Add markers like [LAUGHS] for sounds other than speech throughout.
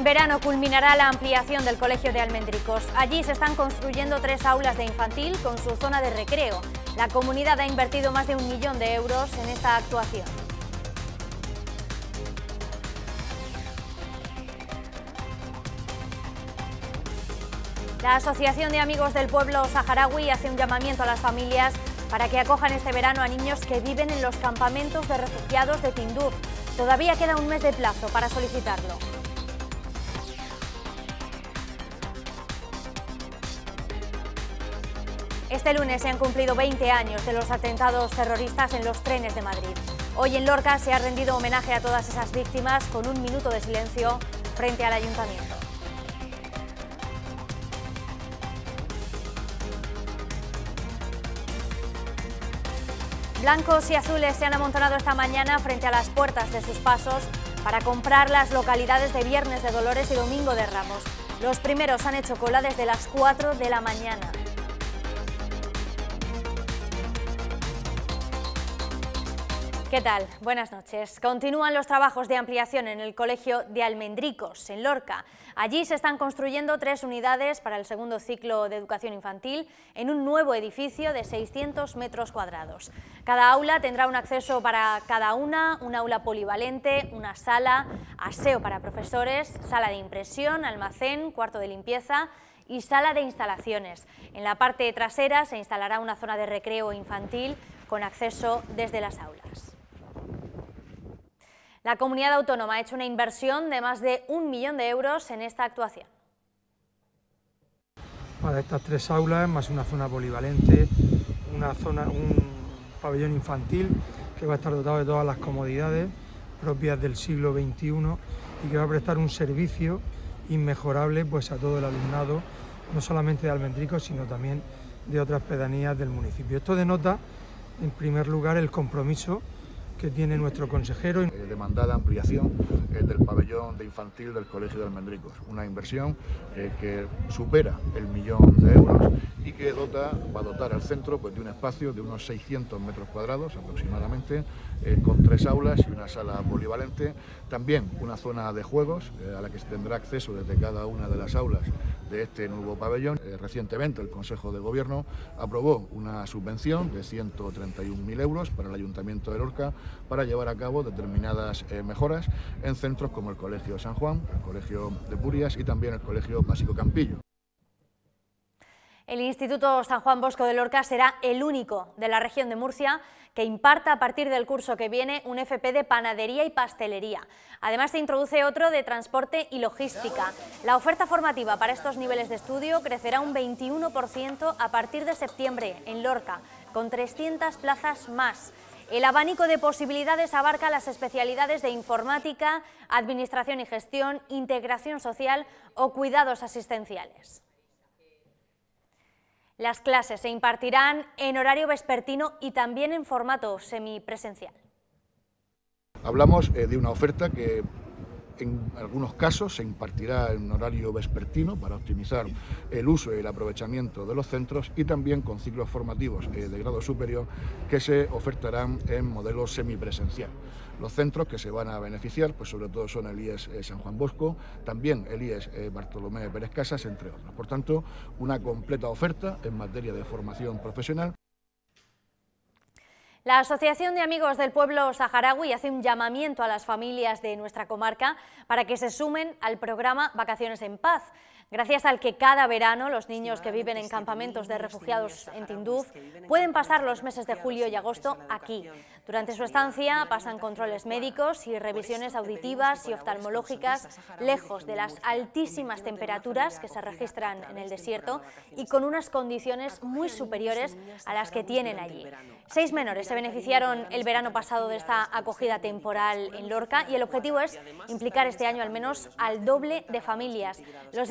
En verano culminará la ampliación del Colegio de Almendricos. Allí se están construyendo tres aulas de infantil con su zona de recreo. La comunidad ha invertido más de un millón de euros en esta actuación. La Asociación de Amigos del Pueblo Saharaui hace un llamamiento a las familias para que acojan este verano a niños que viven en los campamentos de refugiados de Tinduf. Todavía queda un mes de plazo para solicitarlo. Este lunes se han cumplido 20 años de los atentados terroristas en los trenes de Madrid. Hoy en Lorca se ha rendido homenaje a todas esas víctimas con un minuto de silencio frente al ayuntamiento. Blancos y azules se han amontonado esta mañana frente a las puertas de sus pasos para comprar las localidades de Viernes de Dolores y Domingo de Ramos. Los primeros han hecho cola desde las 4 de la mañana. ¿Qué tal? Buenas noches. Continúan los trabajos de ampliación en el Colegio de Almendricos, en Lorca. Allí se están construyendo tres unidades para el segundo ciclo de educación infantil en un nuevo edificio de 600 metros cuadrados. Cada aula tendrá un acceso para cada una, un aula polivalente, una sala, aseo para profesores, sala de impresión, almacén, cuarto de limpieza y sala de instalaciones. En la parte trasera se instalará una zona de recreo infantil con acceso desde las aulas. La comunidad autónoma ha hecho una inversión de más de un millón de euros en esta actuación. Para estas tres aulas, más una zona polivalente, una zona, un pabellón infantil que va a estar dotado de todas las comodidades propias del siglo XXI y que va a prestar un servicio inmejorable pues, a todo el alumnado, no solamente de Almendrico, sino también de otras pedanías del municipio. Esto denota, en primer lugar, el compromiso que tiene nuestro consejero. Eh, demandada ampliación eh, del pabellón de infantil del Colegio de Almendricos, una inversión eh, que supera el millón de euros y que dota, va a dotar al centro pues, de un espacio de unos 600 metros cuadrados aproximadamente, con tres aulas y una sala polivalente, también una zona de juegos a la que se tendrá acceso desde cada una de las aulas de este nuevo pabellón. recientemente el Consejo de Gobierno aprobó una subvención de 131.000 euros para el Ayuntamiento de Lorca para llevar a cabo determinadas eh, mejoras en centros como el Colegio San Juan, el Colegio de Purias y también el Colegio Básico Campillo. El Instituto San Juan Bosco de Lorca será el único de la región de Murcia que imparta a partir del curso que viene un FP de panadería y pastelería. Además se introduce otro de transporte y logística. La oferta formativa para estos niveles de estudio crecerá un 21% a partir de septiembre en Lorca, con 300 plazas más. El abanico de posibilidades abarca las especialidades de informática, administración y gestión, integración social o cuidados asistenciales. Las clases se impartirán en horario vespertino y también en formato semipresencial. Hablamos eh, de una oferta que en algunos casos se impartirá en un horario vespertino para optimizar el uso y el aprovechamiento de los centros y también con ciclos formativos eh, de grado superior que se ofertarán en modelo semipresencial. Los centros que se van a beneficiar, pues sobre todo son el IES eh, San Juan Bosco, también el IES eh, Bartolomé Pérez Casas, entre otros. Por tanto, una completa oferta en materia de formación profesional la Asociación de Amigos del Pueblo Saharaui hace un llamamiento a las familias de nuestra comarca para que se sumen al programa Vacaciones en Paz gracias al que cada verano los niños que viven en campamentos de refugiados en Tinduf pueden pasar los meses de julio y agosto aquí. Durante su estancia pasan controles médicos y revisiones auditivas y oftalmológicas lejos de las altísimas temperaturas que se registran en el desierto y con unas condiciones muy superiores a las que tienen allí. Seis menores se beneficiaron el verano pasado de esta acogida temporal en Lorca y el objetivo es implicar este año al menos al doble de familias. Los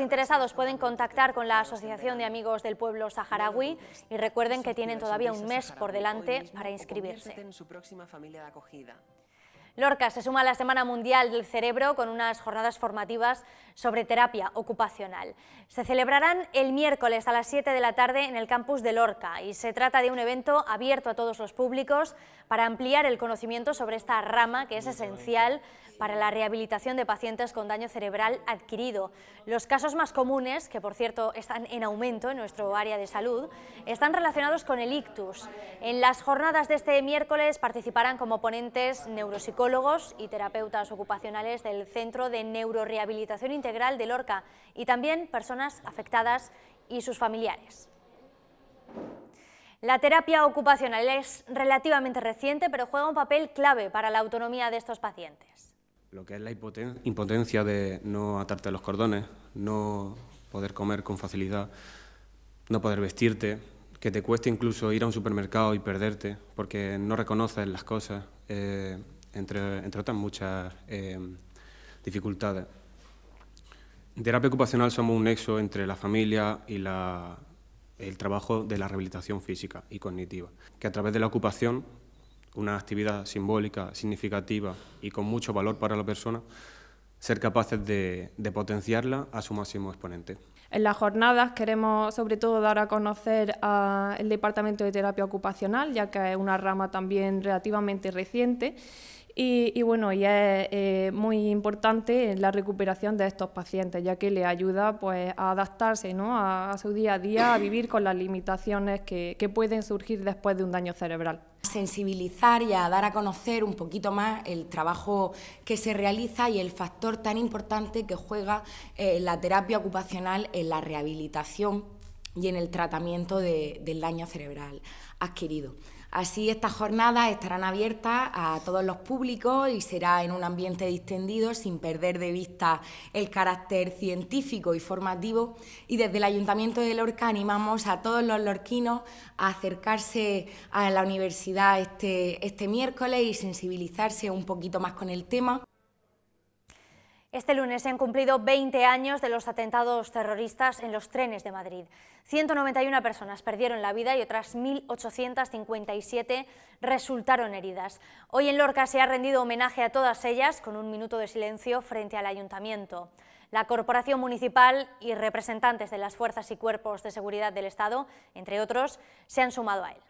pueden contactar con la Asociación de Amigos del Pueblo Saharaui y recuerden que tienen todavía un mes por delante para inscribirse. Lorca se suma a la Semana Mundial del Cerebro con unas jornadas formativas sobre terapia ocupacional. Se celebrarán el miércoles a las 7 de la tarde en el campus de Lorca y se trata de un evento abierto a todos los públicos para ampliar el conocimiento sobre esta rama que es esencial para la rehabilitación de pacientes con daño cerebral adquirido. Los casos más comunes, que por cierto están en aumento en nuestro área de salud, están relacionados con el ictus. En las jornadas de este miércoles participarán como ponentes neuropsicólogos y terapeutas ocupacionales del Centro de Neurorehabilitación Integral de Lorca y también personas afectadas y sus familiares. La terapia ocupacional es relativamente reciente, pero juega un papel clave para la autonomía de estos pacientes lo que es la impotencia de no atarte los cordones, no poder comer con facilidad, no poder vestirte, que te cueste incluso ir a un supermercado y perderte porque no reconoces las cosas, eh, entre, otras muchas eh, dificultades. En terapia ocupacional somos un nexo entre la familia y la, el trabajo de la rehabilitación física y cognitiva, que a través de la ocupación una actividad simbólica, significativa y con mucho valor para la persona, ser capaces de, potenciarla a su máximo exponente. En las jornadas queremos sobre todo dar a conocer al ah, Departamento de Terapia Ocupacional, ya que es una rama también relativamente reciente y, bueno, es eh, muy importante en la recuperación de estos pacientes, ya que le ayuda pues, a adaptarse ¿no? a, su día a día, a vivir con las limitaciones que pueden surgir después de un daño cerebral sensibilizar y a dar a conocer un poquito más el trabajo que se realiza y el factor tan importante que juega eh, la terapia ocupacional en la rehabilitación y en el tratamiento del daño cerebral adquirido. Así estas jornadas estarán abiertas a todos los públicos y será en un ambiente distendido sin perder de vista el carácter científico y formativo y desde el Ayuntamiento de Lorca animamos a todos los lorquinos a acercarse a la universidad este, este miércoles y sensibilizarse un poquito más con el tema. Este lunes se han cumplido 20 años de los atentados terroristas en los trenes de Madrid. 191 personas perdieron la vida y otras 1.857 resultaron heridas. Hoy en Lorca se ha rendido homenaje a todas ellas con un minuto de silencio frente al ayuntamiento. La Corporación Municipal y representantes de las fuerzas y cuerpos de seguridad del Estado, entre otros, se han sumado a él.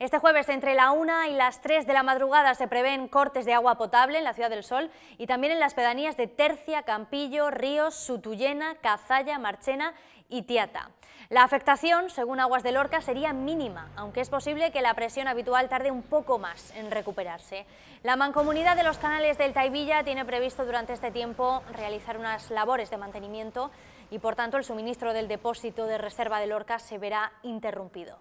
Este jueves entre la 1 y las 3 de la madrugada se prevén cortes de agua potable en la Ciudad del Sol y también en las pedanías de Tercia, Campillo, Ríos, Sutuyena, Cazalla, Marchena y Tiata. La afectación, según Aguas de Lorca, sería mínima, aunque es posible que la presión habitual tarde un poco más en recuperarse. La mancomunidad de los canales del Taibilla tiene previsto durante este tiempo realizar unas labores de mantenimiento y, por tanto, el suministro del depósito de reserva de Lorca se verá interrumpido.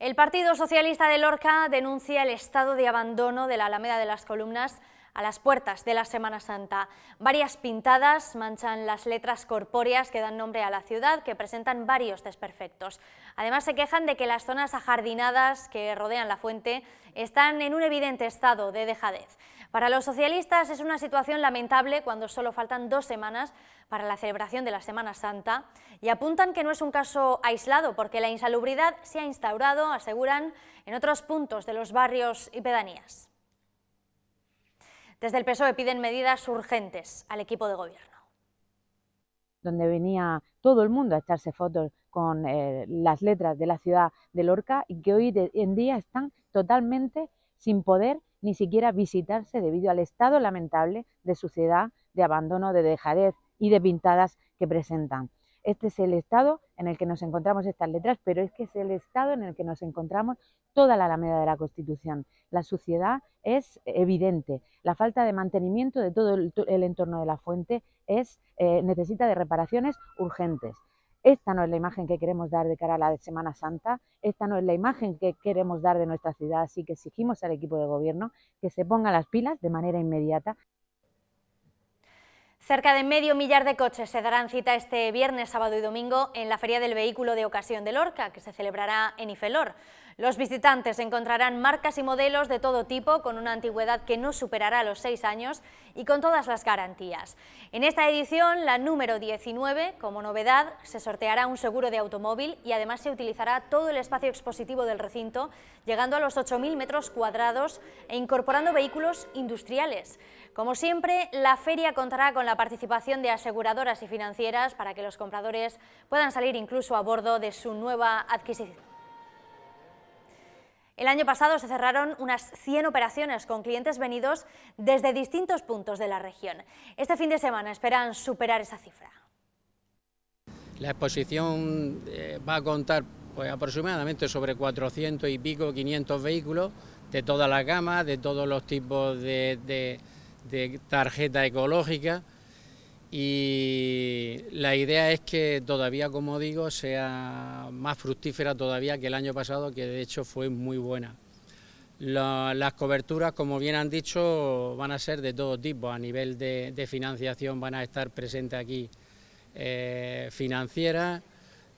El Partido Socialista de Lorca denuncia el estado de abandono de la Alameda de las Columnas a las puertas de la Semana Santa. Varias pintadas manchan las letras corpóreas que dan nombre a la ciudad, que presentan varios desperfectos. Además, se quejan de que las zonas ajardinadas que rodean la fuente están en un evidente estado de dejadez. Para los socialistas es una situación lamentable cuando solo faltan dos semanas para la celebración de la Semana Santa y apuntan que no es un caso aislado porque la insalubridad se ha instaurado, aseguran, en otros puntos de los barrios y pedanías. Desde el PSOE piden medidas urgentes al equipo de gobierno. Donde venía todo el mundo a echarse fotos con eh, las letras de la ciudad de Lorca y que hoy en día están totalmente sin poder ni siquiera visitarse debido al estado lamentable de suciedad, de abandono, de dejadez y de pintadas que presentan. Este es el estado en el que nos encontramos estas letras, pero es que es el estado en el que nos encontramos toda la Alameda de la Constitución. La suciedad es evidente, la falta de mantenimiento de todo el entorno de la fuente es, eh, necesita de reparaciones urgentes. Esta no es la imagen que queremos dar de cara a la Semana Santa, esta no es la imagen que queremos dar de nuestra ciudad, así que exigimos al equipo de gobierno que se ponga las pilas de manera inmediata Cerca de medio millar de coches se darán cita este viernes, sábado y domingo en la Feria del Vehículo de Ocasión de Lorca, que se celebrará en Ifelor. Los visitantes encontrarán marcas y modelos de todo tipo con una antigüedad que no superará los seis años y con todas las garantías. En esta edición, la número 19, como novedad, se sorteará un seguro de automóvil y además se utilizará todo el espacio expositivo del recinto, llegando a los 8.000 metros cuadrados e incorporando vehículos industriales. Como siempre, la feria contará con la participación de aseguradoras y financieras para que los compradores puedan salir incluso a bordo de su nueva adquisición el año pasado se cerraron unas 100 operaciones con clientes venidos desde distintos puntos de la región. Este fin de semana esperan superar esa cifra. La exposición eh, va a contar pues, aproximadamente sobre 400 y pico, 500 vehículos de toda la gama, de todos los tipos de, de tarjeta ecológica y la idea es que todavía, como digo, sea más fructífera todavía que el año pasado, que de hecho fue muy buena. las coberturas, como bien han dicho, van a ser de todo tipo. A nivel de, financiación van a estar presentes aquí eh, financieras,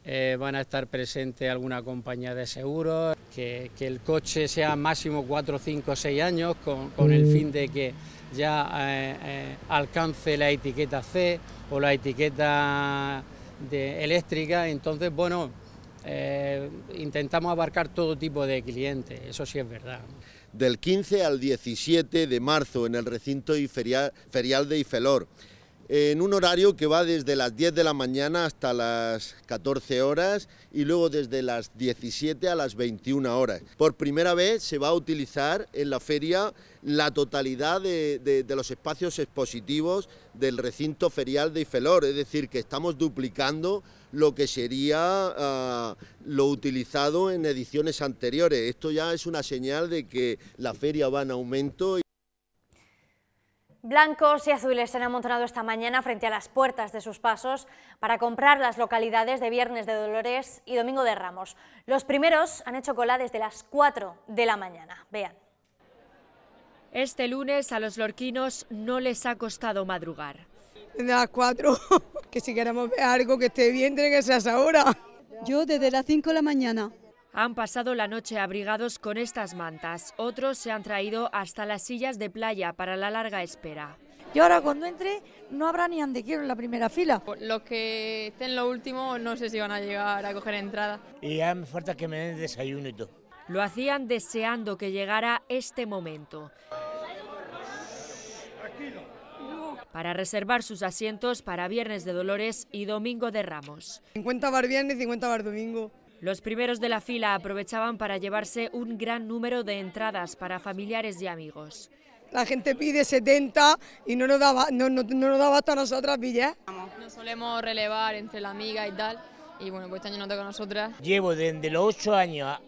eh, van a estar presentes alguna compañía de seguros, que, el coche sea máximo 4, 5, 6 años con el mm. fin de que ya eh, eh, alcance la etiqueta C o la etiqueta de eléctrica. Entonces, bueno, eh, intentamos abarcar todo tipo de clientes, eso sí es verdad. Del 15 al 17 de marzo en el recinto ferial de Ifelor en un horario que va desde las 10 de la mañana hasta las 14 horas y luego desde las 17 a las 21 horas. Por primera vez se va a utilizar en la feria la totalidad de, los espacios expositivos del recinto ferial de Ifelor, es decir, que estamos duplicando lo que sería ah, lo utilizado en ediciones anteriores. Esto ya es una señal de que la feria va en aumento. Blancos y azules se han amontonado esta mañana frente a las puertas de sus pasos para comprar las localidades de Viernes de Dolores y Domingo de Ramos. Los primeros han hecho cola desde las 4 de la mañana. Vean. Este lunes a los lorquinos no les ha costado madrugar. Desde las 4, [LAUGHS] que si queremos ver algo que esté bien, tiene que ser hora. Yo desde las 5 de la mañana. Han pasado la noche abrigados con estas mantas. Otros se han traído hasta las sillas de playa para la larga espera. Y ahora cuando entre no habrá ni andequero en la primera fila. Los que estén lo último no sé si van a llegar a coger entrada. Y ya me falta que me den desayuno y todo. Lo hacían deseando que llegara este momento. Para reservar sus asientos para Viernes de Dolores y Domingo de Ramos. 50 bar viernes, 50 bar domingo. Los primeros de la fila aprovechaban para llevarse un gran número de entradas para familiares y amigos. La gente pide 70 y no nos daba, no, no, nos daba hasta nosotras Villa. Nos solemos relevar entre la amiga y tal, y bueno, pues este año no toca a nosotras. Llevo desde los 8 años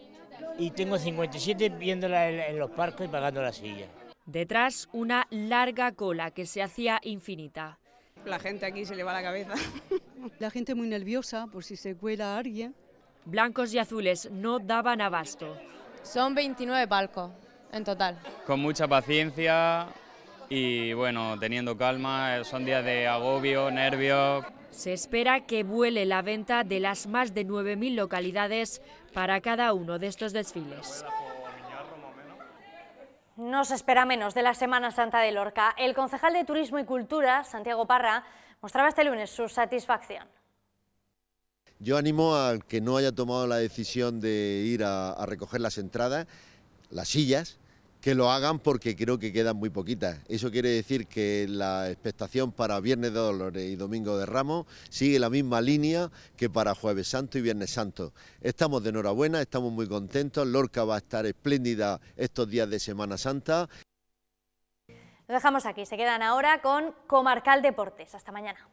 y tengo 57 viéndola en, los parques y pagando la silla. Detrás, una larga cola que se hacía infinita. La gente aquí se le va la cabeza. La gente muy nerviosa por si se cuela a alguien blancos y azules no daban abasto. Son 29 palcos en total. Con mucha paciencia y bueno, teniendo calma, son días de agobio, nervio. Se espera que vuele la venta de las más de 9.000 localidades para cada uno de estos desfiles. No se espera menos de la Semana Santa de Lorca. El concejal de Turismo y Cultura, Santiago Parra, mostraba este lunes su satisfacción. Yo animo al que no haya tomado la decisión de ir a, recoger las entradas, las sillas, que lo hagan porque creo que quedan muy poquitas. Eso quiere decir que la expectación para Viernes de Dolores y Domingo de Ramos sigue la misma línea que para Jueves Santo y Viernes Santo. Estamos de enhorabuena, estamos muy contentos, Lorca va a estar espléndida estos días de Semana Santa. Lo dejamos aquí, se quedan ahora con Comarcal Deportes. Hasta mañana.